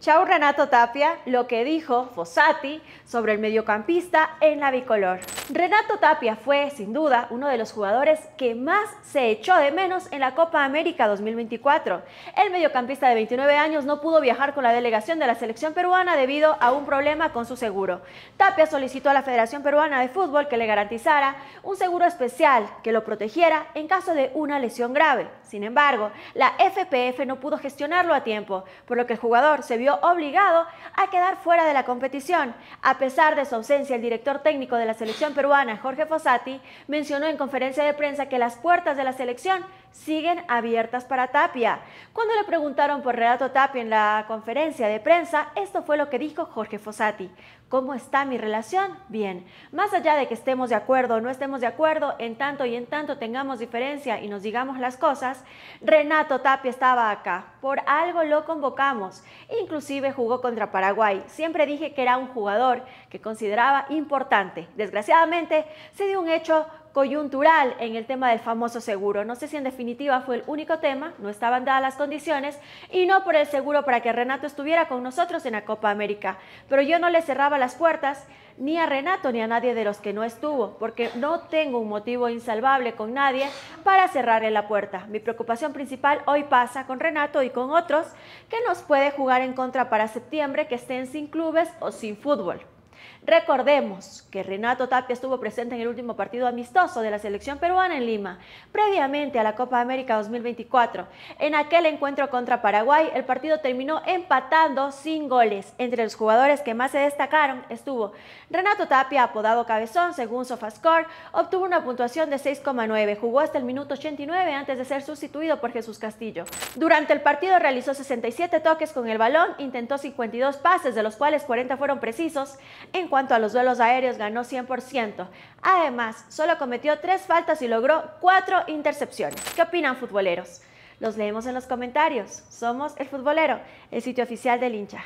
Chau Renato Tapia, lo que dijo Fossati sobre el mediocampista en la bicolor. Renato Tapia fue, sin duda, uno de los jugadores que más se echó de menos en la Copa América 2024. El mediocampista de 29 años no pudo viajar con la delegación de la selección peruana debido a un problema con su seguro. Tapia solicitó a la Federación Peruana de Fútbol que le garantizara un seguro especial que lo protegiera en caso de una lesión grave. Sin embargo, la FPF no pudo gestionarlo a tiempo, por lo que el jugador se vio obligado a quedar fuera de la competición. A pesar de su ausencia, el director técnico de la selección peruana, Jorge Fossati, mencionó en conferencia de prensa que las puertas de la selección siguen abiertas para Tapia. Cuando le preguntaron por Renato Tapia en la conferencia de prensa, esto fue lo que dijo Jorge Fossati. ¿Cómo está mi relación? Bien. Más allá de que estemos de acuerdo o no estemos de acuerdo, en tanto y en tanto tengamos diferencia y nos digamos las cosas, Renato Tapia estaba acá. Por algo lo convocamos. Incluso inclusive jugó contra Paraguay. Siempre dije que era un jugador que consideraba importante. Desgraciadamente, se dio un hecho coyuntural en el tema del famoso seguro. No sé si en definitiva fue el único tema, no estaban dadas las condiciones y no por el seguro para que Renato estuviera con nosotros en la Copa América. Pero yo no le cerraba las puertas ni a Renato ni a nadie de los que no estuvo, porque no tengo un motivo insalvable con nadie para cerrarle la puerta. Mi preocupación principal hoy pasa con Renato y con otros que nos puede jugar en contra para septiembre que estén sin clubes o sin fútbol. Recordemos que Renato Tapia estuvo presente en el último partido amistoso de la selección peruana en Lima, previamente a la Copa América 2024. En aquel encuentro contra Paraguay, el partido terminó empatando sin goles. Entre los jugadores que más se destacaron estuvo Renato Tapia, apodado Cabezón, según Sofascore, obtuvo una puntuación de 6,9, jugó hasta el minuto 89 antes de ser sustituido por Jesús Castillo. Durante el partido realizó 67 toques con el balón, intentó 52 pases, de los cuales 40 fueron precisos. En cuanto a los duelos aéreos ganó 100%. Además, solo cometió tres faltas y logró cuatro intercepciones. ¿Qué opinan futboleros? Los leemos en los comentarios. Somos El Futbolero, el sitio oficial del hincha.